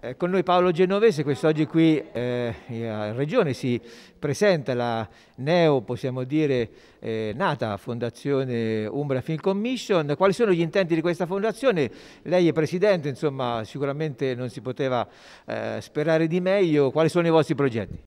Eh, con noi Paolo Genovese, quest'oggi qui eh, a Regione si presenta la neo, possiamo dire, eh, nata Fondazione Umbra Film Commission. Quali sono gli intenti di questa fondazione? Lei è presidente, insomma, sicuramente non si poteva eh, sperare di meglio. Quali sono i vostri progetti?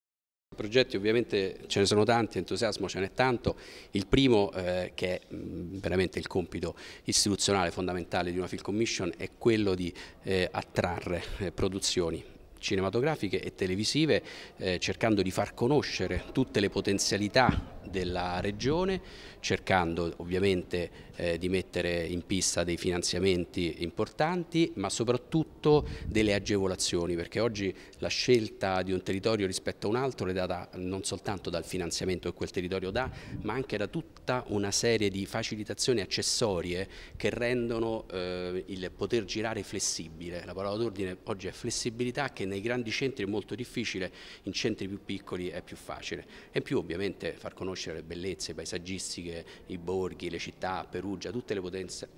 Progetti ovviamente ce ne sono tanti, entusiasmo ce n'è tanto, il primo eh, che è mm, veramente il compito istituzionale fondamentale di una film commission è quello di eh, attrarre eh, produzioni cinematografiche e televisive eh, cercando di far conoscere tutte le potenzialità della regione, cercando ovviamente eh, di mettere in pista dei finanziamenti importanti, ma soprattutto delle agevolazioni, perché oggi la scelta di un territorio rispetto a un altro è data non soltanto dal finanziamento che quel territorio dà, ma anche da tutta una serie di facilitazioni accessorie che rendono eh, il poter girare flessibile. La parola d'ordine oggi è flessibilità che nei grandi centri è molto difficile, in centri più piccoli è più facile. E in più ovviamente far conoscere conoscere bellezze paesaggistiche, i borghi, le città, Perugia, tutte le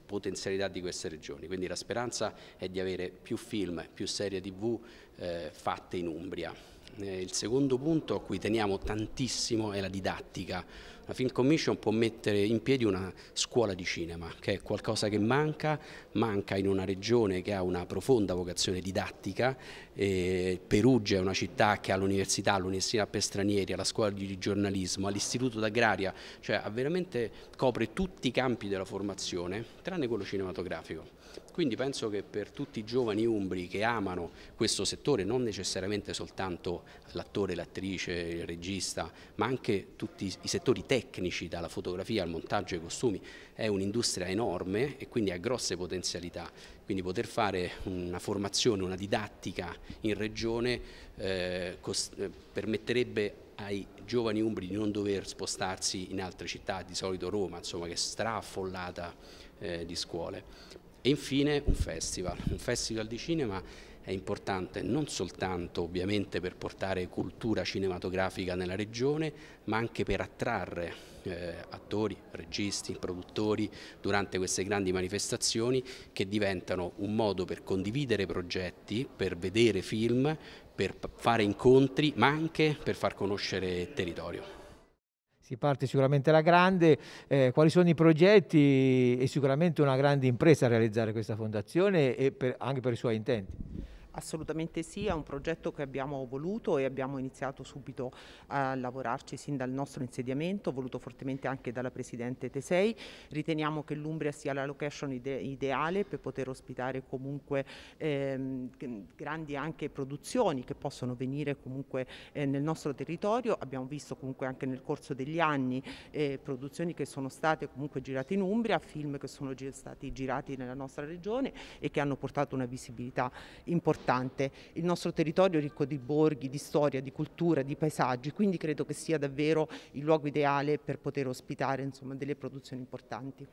potenzialità di queste regioni. Quindi la speranza è di avere più film, più serie tv eh, fatte in Umbria. Eh, il secondo punto a cui teniamo tantissimo è la didattica la Film Commission può mettere in piedi una scuola di cinema, che è qualcosa che manca, manca in una regione che ha una profonda vocazione didattica, eh, Perugia è una città che ha l'università, l'università per stranieri, ha la scuola di giornalismo, ha l'istituto d'agraria, cioè veramente copre tutti i campi della formazione, tranne quello cinematografico. Quindi penso che per tutti i giovani umbri che amano questo settore, non necessariamente soltanto l'attore, l'attrice, il regista, ma anche tutti i settori tecnici, tecnici, dalla fotografia al montaggio ai costumi, è un'industria enorme e quindi ha grosse potenzialità. Quindi poter fare una formazione, una didattica in regione eh, eh, permetterebbe ai giovani umbri di non dover spostarsi in altre città, di solito Roma, insomma, che è straffollata eh, di scuole. E infine un festival, un festival di cinema è importante non soltanto ovviamente per portare cultura cinematografica nella regione, ma anche per attrarre eh, attori, registi, produttori durante queste grandi manifestazioni che diventano un modo per condividere progetti, per vedere film, per fare incontri, ma anche per far conoscere territorio si parte sicuramente alla grande, eh, quali sono i progetti? È sicuramente una grande impresa realizzare questa fondazione e per, anche per i suoi intenti. Assolutamente sì, è un progetto che abbiamo voluto e abbiamo iniziato subito a lavorarci sin dal nostro insediamento, voluto fortemente anche dalla Presidente Tesei. Riteniamo che l'Umbria sia la location ide ideale per poter ospitare comunque ehm, grandi anche produzioni che possono venire comunque eh, nel nostro territorio. Abbiamo visto comunque anche nel corso degli anni eh, produzioni che sono state comunque girate in Umbria, film che sono stati girati nella nostra regione e che hanno portato una visibilità importante importante, il nostro territorio è ricco di borghi, di storia, di cultura, di paesaggi, quindi credo che sia davvero il luogo ideale per poter ospitare insomma, delle produzioni importanti.